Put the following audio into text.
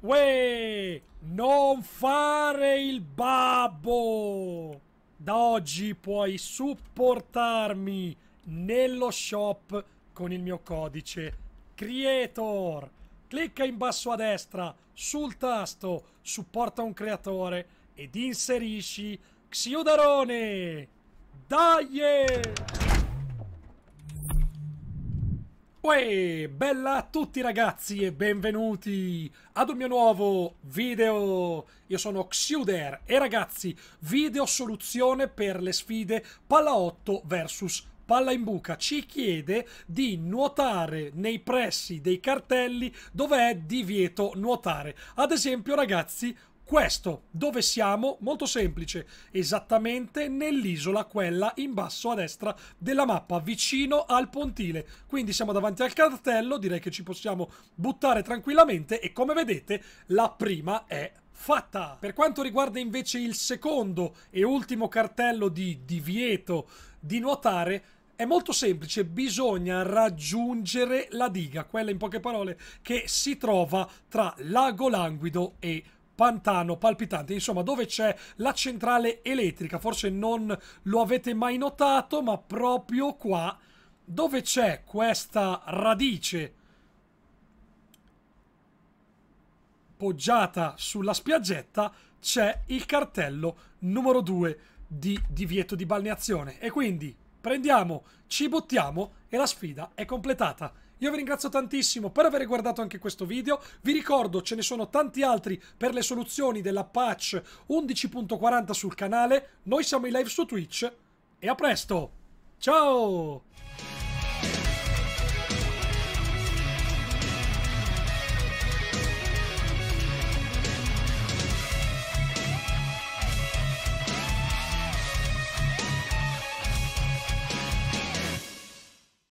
Uè, non fare il babbo! Da oggi puoi supportarmi nello shop con il mio codice Creator. Clicca in basso a destra sul tasto Supporta un creatore ed inserisci Xiodarone. Dai! Uè, bella a tutti ragazzi e benvenuti ad un mio nuovo video. Io sono Xuder e ragazzi, video soluzione per le sfide palla 8 vs palla in buca. Ci chiede di nuotare nei pressi dei cartelli dove è divieto nuotare. Ad esempio ragazzi, questo. Dove siamo? Molto semplice, esattamente nell'isola quella in basso a destra della mappa, vicino al pontile. Quindi siamo davanti al cartello, direi che ci possiamo buttare tranquillamente e come vedete la prima è fatta. Per quanto riguarda invece il secondo e ultimo cartello di divieto di nuotare, è molto semplice, bisogna raggiungere la diga, quella in poche parole che si trova tra Lago Languido e pantano palpitante, insomma dove c'è la centrale elettrica, forse non lo avete mai notato, ma proprio qua dove c'è questa radice poggiata sulla spiaggetta c'è il cartello numero 2 di divieto di balneazione e quindi prendiamo, ci buttiamo e la sfida è completata. Io vi ringrazio tantissimo per aver guardato anche questo video. Vi ricordo, ce ne sono tanti altri per le soluzioni della patch 11.40 sul canale. Noi siamo in live su Twitch e a presto! Ciao!